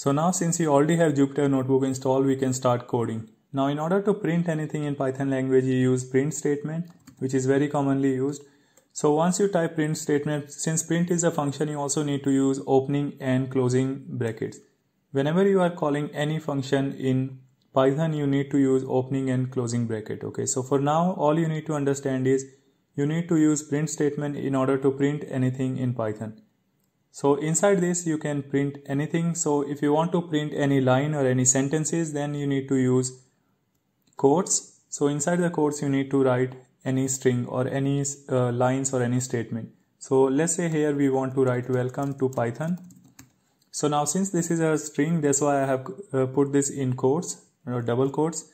So now since you already have Jupyter Notebook installed, we can start coding. Now in order to print anything in Python language, you use print statement, which is very commonly used. So once you type print statement, since print is a function, you also need to use opening and closing brackets. Whenever you are calling any function in Python, you need to use opening and closing bracket. Okay, so for now, all you need to understand is you need to use print statement in order to print anything in Python. So inside this you can print anything. So if you want to print any line or any sentences then you need to use quotes. So inside the quotes you need to write any string or any uh, lines or any statement. So let's say here we want to write welcome to Python. So now since this is a string that's why I have uh, put this in quotes or double quotes.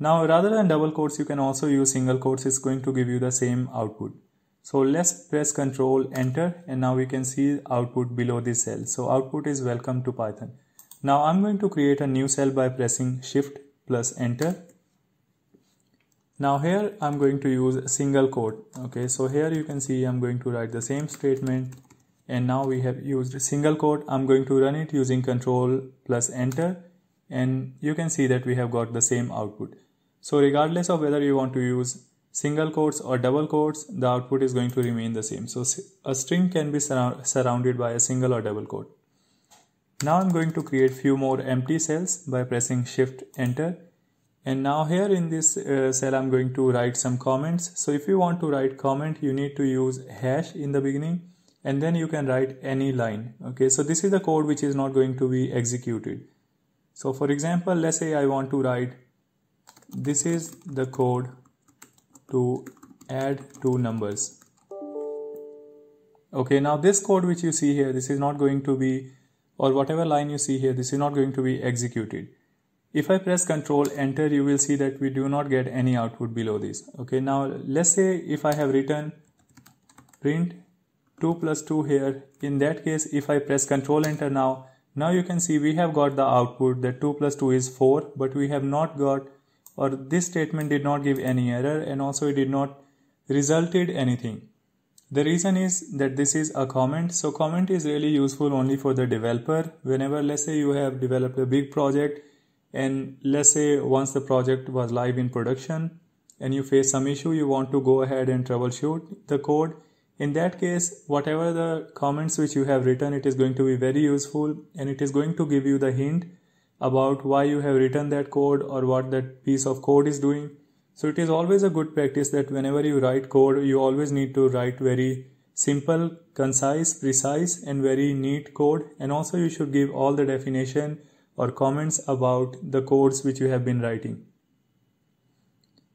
Now rather than double quotes you can also use single quotes it's going to give you the same output. So let's press control enter and now we can see output below this cell. So output is welcome to Python. Now I'm going to create a new cell by pressing shift plus enter. Now here I'm going to use a single quote. Okay, so here you can see I'm going to write the same statement and now we have used single quote. I'm going to run it using control plus enter and you can see that we have got the same output. So regardless of whether you want to use single quotes or double quotes, the output is going to remain the same. So a string can be surrounded by a single or double quote. Now I'm going to create few more empty cells by pressing shift enter. And now here in this uh, cell, I'm going to write some comments. So if you want to write comment, you need to use hash in the beginning and then you can write any line. Okay, so this is the code which is not going to be executed. So for example, let's say I want to write, this is the code to add two numbers okay now this code which you see here this is not going to be or whatever line you see here this is not going to be executed if I press control enter you will see that we do not get any output below this okay now let's say if I have written print 2 plus 2 here in that case if I press control enter now now you can see we have got the output that 2 plus 2 is 4 but we have not got or this statement did not give any error and also it did not resulted anything. The reason is that this is a comment. So comment is really useful only for the developer. Whenever let's say you have developed a big project and let's say once the project was live in production and you face some issue you want to go ahead and troubleshoot the code in that case whatever the comments which you have written it is going to be very useful and it is going to give you the hint about why you have written that code or what that piece of code is doing. So it is always a good practice that whenever you write code, you always need to write very simple, concise, precise, and very neat code. And also, you should give all the definition or comments about the codes which you have been writing.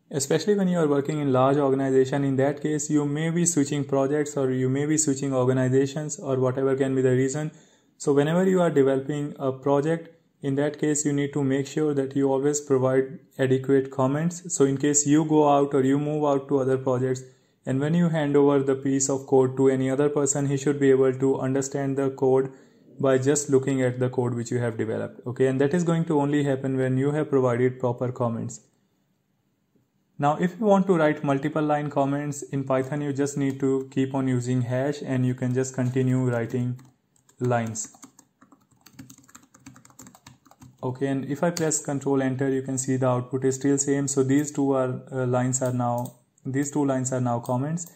Especially when you are working in large organization, in that case, you may be switching projects or you may be switching organizations or whatever can be the reason. So whenever you are developing a project, in that case you need to make sure that you always provide adequate comments so in case you go out or you move out to other projects and when you hand over the piece of code to any other person he should be able to understand the code by just looking at the code which you have developed okay and that is going to only happen when you have provided proper comments now if you want to write multiple line comments in python you just need to keep on using hash and you can just continue writing lines okay and if i press control enter you can see the output is still same so these two are uh, lines are now these two lines are now comments